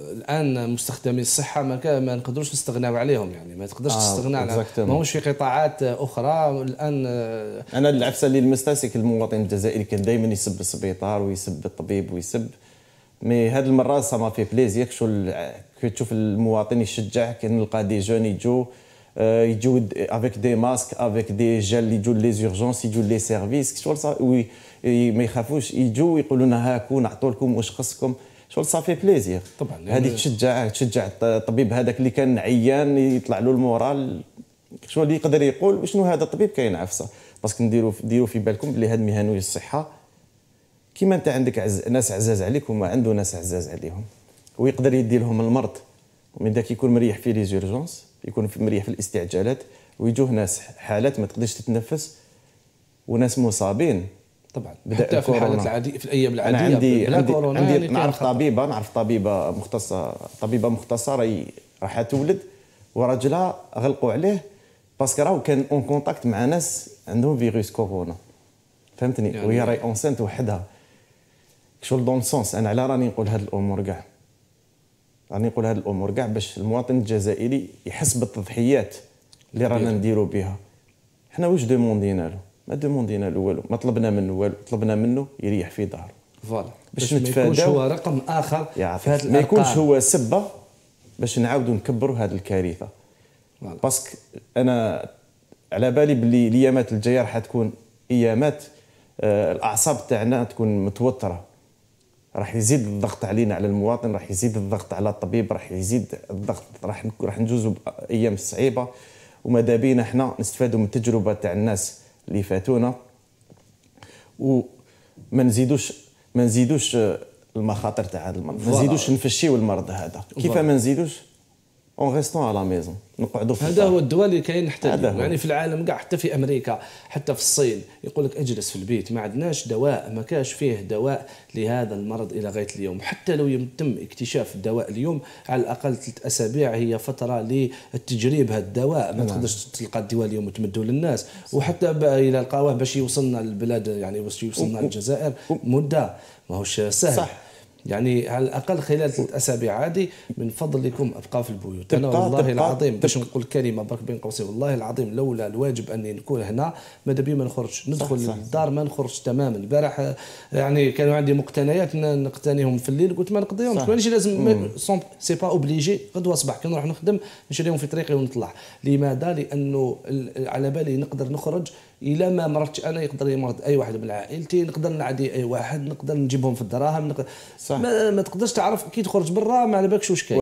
الان مستخدمي الصحه ما, ما نقدروش نستغناو عليهم يعني ما تقدرش آه تستغنى على ماهوش في قطاعات اخرى الان انا العفسه اللي لمستها سيك المواطن الجزائري كان دائما يسب السبيطار ويسب الطبيب ويسب مي هذه المره ما في بليزير شو كي تشوف المواطن يشجع كي نلقى دي جون يجو آه، يجو افيك دي ماسك افيك دي جل يجو لي زورجونس يجو لي سيرفيس شغل ما يخافوش يجو يقولوا لنا هاكو نعطوا لكم واش خصكم شغل صافي بليزير طبعا يعني تشجع تشجع الطبيب هذاك اللي كان عيان يطلع له المورال شغل يقدر يقول شنو هذا الطبيب كاين عفسه باسكو نديروا ديروا في بالكم بلي هاد مهنوي الصحه كيما انت عندك عز... ناس عزاز عليك وما عنده ناس عزاز عليهم ويقدر يدي لهم المرض ومن داك يكون مريح في لي زورجونس يكون في مريح في الاستعجالات ويجوه ناس حالات ما تقدرش تتنفس وناس مصابين طبعا بدا حتى في الحالات العاديه في الايام العاديه أنا عندي بلا عندي, كورونا عندي يعني نعرف طبيبه نعرف طبيبه مختصه طبيبه مختصه راهي راح تولد وراجلها غلقوا عليه باسكو راهو كان اون كونتاكت مع ناس عندهم فيروس كورونا فهمتني يعني وهي راهي اونسانت وحدها شغل دون سونس انا على راني نقول هاد الامور كاع راني نقول هاد الامور كاع باش المواطن الجزائري يحس بالتضحيات اللي رانا نديرو بها حنا واش دوموندينا له ما دوموندينا له والو ما طلبنا منه والو طلبنا منه يريح في ظهره فوالا باش نتفادى هو رقم اخر في ما يكونش هو سبه باش نعاودوا نكبروا هذه الكارثه باسكو انا على بالي باللي الايامات الجايه راح تكون ايامات آه، الاعصاب تاعنا تكون متوتره راح يزيد الضغط علينا على المواطن راح يزيد الضغط على الطبيب راح يزيد الضغط راح راح نجوزوا بايام صعيبه وماذا بينا احنا نستفادوا من التجربه تاع الناس اللي فاتونا وما نزيدوش ما نزيدوش المخاطر تاع هذا المرض ما نزيدوش نفشيو المرض هذا كيف ما نزيدوش اون ريستون على ميزون نقعدوا في هذا هو الدواء اللي كاين حتى يعني في العالم كاع حتى في امريكا حتى في الصين يقول لك اجلس في البيت ما عندناش دواء ما كاش فيه دواء لهذا المرض الى غايه اليوم حتى لو يتم اكتشاف الدواء اليوم على الاقل ثلاث اسابيع هي فتره للتجريب هذا الدواء ما نعم. تقدرش تلقى الدواء اليوم وتمدوا للناس وحتى الى لقاوه باش يوصلنا للبلاد يعني باش يوصلنا للجزائر مده ماهوش سهل صح يعني على الاقل خلال ثلاث اسابيع عادي من فضلكم ابقى في البيوت انا والله تبقى العظيم باش نقول كلمه برك بين قوسين والله العظيم لولا الواجب اني نكون هنا ماذا بي ما نخرجش ندخل صح صح الدار ما نخرجش تماما البارح آه، يعني كانوا عندي مقتنيات نقتنيهم في الليل قلت ما نقضيهمش مانيش لازم سي با اوبليجي غدوه صباح كي نروح نخدم نشريهم في طريقي ونطلع لماذا لانه على بالي نقدر نخرج الا ما مرضتش انا يقدر يمرض اي واحد من عائلتي نقدر نعدي اي واحد نقدر نجيبهم في الدراهم نقدر صح. ما, ما تقدرش تعرف كي تخرج برا ما على بالكش واش كاين